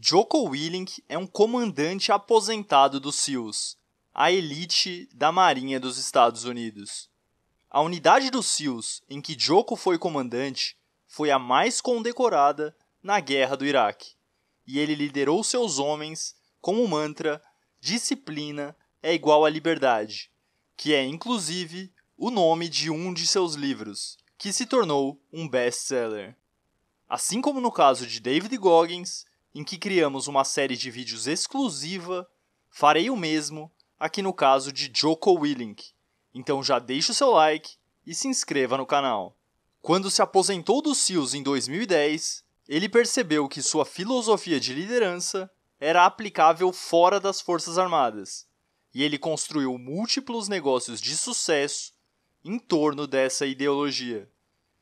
Joko Willink é um comandante aposentado dos SEALs, a elite da Marinha dos Estados Unidos. A unidade dos SEALs em que Joko foi comandante foi a mais condecorada na Guerra do Iraque, e ele liderou seus homens com o mantra Disciplina é igual à liberdade, que é inclusive o nome de um de seus livros, que se tornou um best-seller. Assim como no caso de David Goggins, em que criamos uma série de vídeos exclusiva, farei o mesmo aqui no caso de Joko Willink. Então já deixe o seu like e se inscreva no canal. Quando se aposentou dos SEALs em 2010, ele percebeu que sua filosofia de liderança era aplicável fora das Forças Armadas, e ele construiu múltiplos negócios de sucesso em torno dessa ideologia,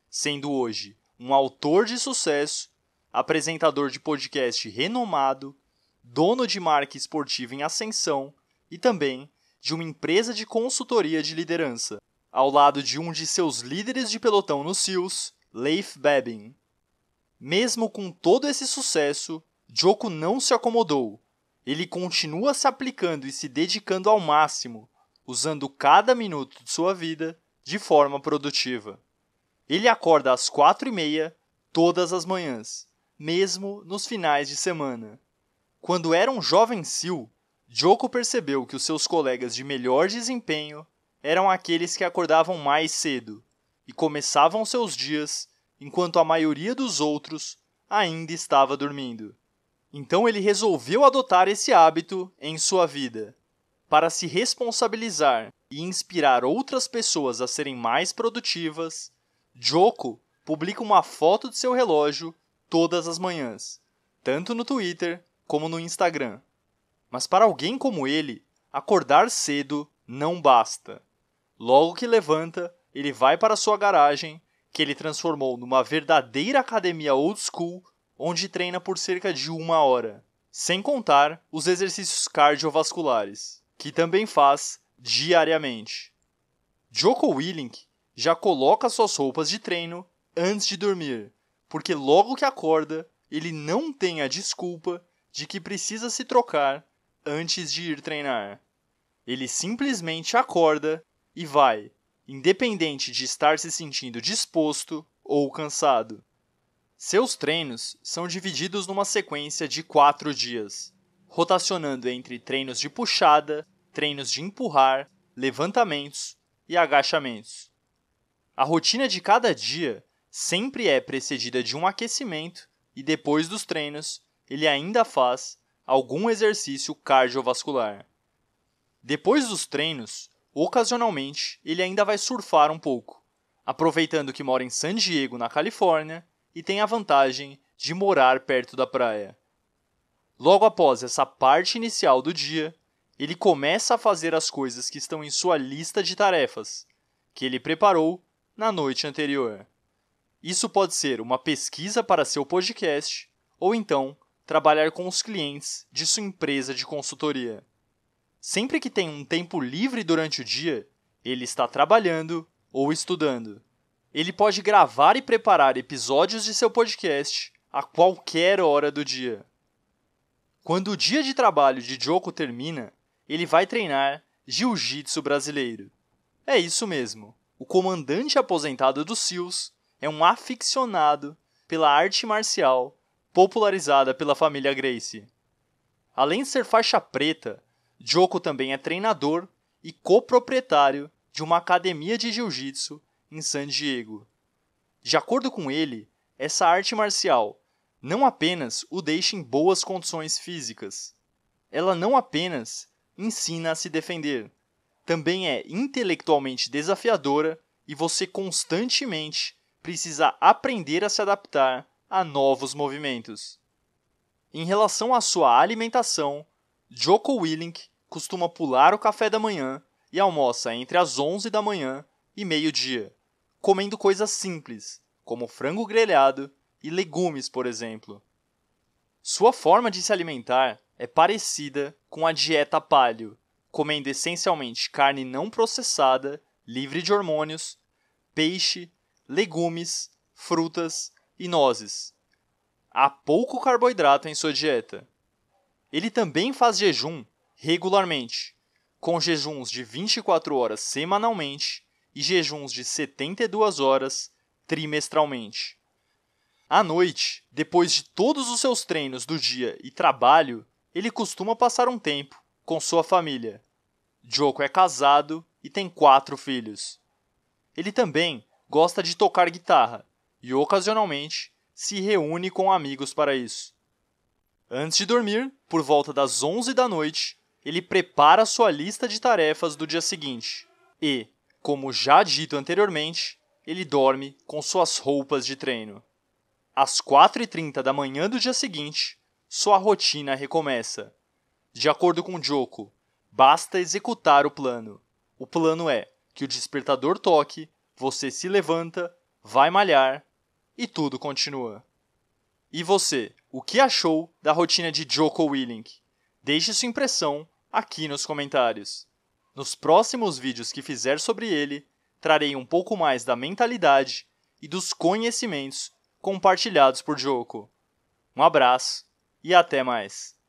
sendo hoje um autor de sucesso apresentador de podcast renomado, dono de marca esportiva em ascensão e também de uma empresa de consultoria de liderança, ao lado de um de seus líderes de pelotão nos SEALs, Leif Bebin. Mesmo com todo esse sucesso, Joko não se acomodou. Ele continua se aplicando e se dedicando ao máximo, usando cada minuto de sua vida de forma produtiva. Ele acorda às quatro e meia todas as manhãs mesmo nos finais de semana. Quando era um jovem Sil, Joko percebeu que os seus colegas de melhor desempenho eram aqueles que acordavam mais cedo e começavam seus dias enquanto a maioria dos outros ainda estava dormindo. Então ele resolveu adotar esse hábito em sua vida para se responsabilizar e inspirar outras pessoas a serem mais produtivas. Joko publica uma foto de seu relógio todas as manhãs, tanto no Twitter como no Instagram. Mas para alguém como ele, acordar cedo não basta. Logo que levanta, ele vai para sua garagem, que ele transformou numa verdadeira academia old school, onde treina por cerca de uma hora, sem contar os exercícios cardiovasculares, que também faz diariamente. Joko Willink já coloca suas roupas de treino antes de dormir, porque logo que acorda, ele não tem a desculpa de que precisa se trocar antes de ir treinar. Ele simplesmente acorda e vai, independente de estar se sentindo disposto ou cansado. Seus treinos são divididos numa sequência de quatro dias, rotacionando entre treinos de puxada, treinos de empurrar, levantamentos e agachamentos. A rotina de cada dia sempre é precedida de um aquecimento e depois dos treinos ele ainda faz algum exercício cardiovascular. Depois dos treinos, ocasionalmente ele ainda vai surfar um pouco, aproveitando que mora em San Diego, na Califórnia, e tem a vantagem de morar perto da praia. Logo após essa parte inicial do dia, ele começa a fazer as coisas que estão em sua lista de tarefas, que ele preparou na noite anterior. Isso pode ser uma pesquisa para seu podcast ou então trabalhar com os clientes de sua empresa de consultoria. Sempre que tem um tempo livre durante o dia, ele está trabalhando ou estudando. Ele pode gravar e preparar episódios de seu podcast a qualquer hora do dia. Quando o dia de trabalho de Joko termina, ele vai treinar jiu-jitsu brasileiro. É isso mesmo. O comandante aposentado dos SEALs é um aficionado pela arte marcial popularizada pela família Gracie. Além de ser faixa preta, Joko também é treinador e coproprietário de uma academia de jiu-jitsu em San Diego. De acordo com ele, essa arte marcial não apenas o deixa em boas condições físicas, ela não apenas ensina a se defender, também é intelectualmente desafiadora e você constantemente precisa aprender a se adaptar a novos movimentos. Em relação à sua alimentação, Joko Willink costuma pular o café da manhã e almoça entre as 11 da manhã e meio-dia, comendo coisas simples, como frango grelhado e legumes, por exemplo. Sua forma de se alimentar é parecida com a dieta paleo, comendo essencialmente carne não processada, livre de hormônios, peixe legumes, frutas e nozes. Há pouco carboidrato em sua dieta. Ele também faz jejum regularmente, com jejuns de 24 horas semanalmente e jejuns de 72 horas trimestralmente. À noite, depois de todos os seus treinos do dia e trabalho, ele costuma passar um tempo com sua família. Joko é casado e tem quatro filhos. Ele também gosta de tocar guitarra e ocasionalmente se reúne com amigos para isso. Antes de dormir, por volta das 11 da noite, ele prepara sua lista de tarefas do dia seguinte e, como já dito anteriormente, ele dorme com suas roupas de treino. Às 4h30 da manhã do dia seguinte, sua rotina recomeça. De acordo com Joko, basta executar o plano. O plano é que o despertador toque você se levanta, vai malhar e tudo continua. E você, o que achou da rotina de Joko Willink? Deixe sua impressão aqui nos comentários. Nos próximos vídeos que fizer sobre ele, trarei um pouco mais da mentalidade e dos conhecimentos compartilhados por Joko. Um abraço e até mais.